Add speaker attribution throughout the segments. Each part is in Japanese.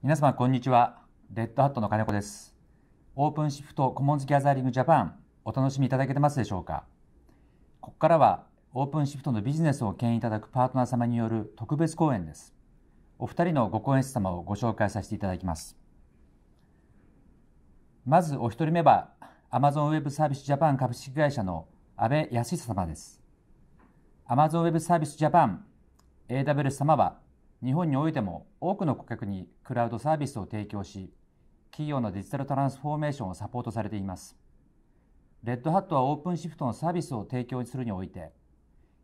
Speaker 1: 皆様こんにちはレッドハットの金子ですオープンシフトコモンズギャザリングジャパンお楽しみいただけてますでしょうかここからはオープンシフトのビジネスを牽引いただくパートナー様による特別講演ですお二人のご講演者様をご紹介させていただきますまずお一人目は Amazon Web サービスジャパン株式会社の安倍康久様です Amazon Web サービスジャパン AWS 様は日本においても多くの顧客にクラウドサービスを提供し、企業のデジタルトランスフォーメーションをサポートされています。レッドハットはオープンシフトのサービスを提供するにおいて、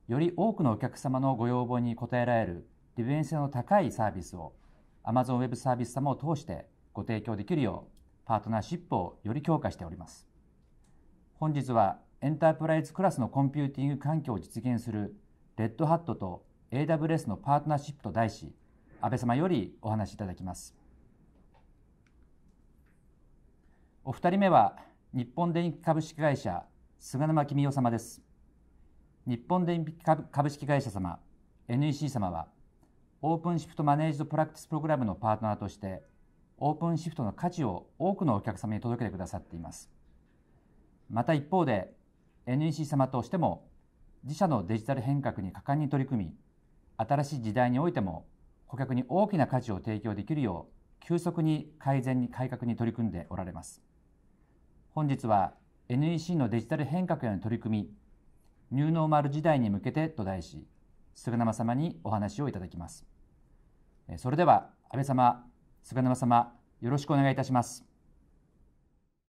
Speaker 1: より多くのお客様のご要望に応えられる利便性の高いサービスを Amazon Web サービス様を通してご提供できるようパートナーシップをより強化しております。本日はエンタープライズクラスのコンピューティング環境を実現するレッドハットと AWS のパートナーシップと題し安倍様よりお話しいただきますお二人目は日本電気株式会社菅沼公夫様です日本電気株式会社様 NEC 様はオープンシフトマネージドプラクティスプログラムのパートナーとしてオープンシフトの価値を多くのお客様に届けてくださっていますまた一方で NEC 様としても自社のデジタル変革に果敢に取り組み新しい時代においても顧客に大きな価値を提供できるよう急速に改善に改革に取り組んでおられます本日は NEC のデジタル変革への取り組みニューノーマル時代に向けてと題し菅沼様にお話をいただきますそれでは安倍様菅沼様よろしくお願いいたします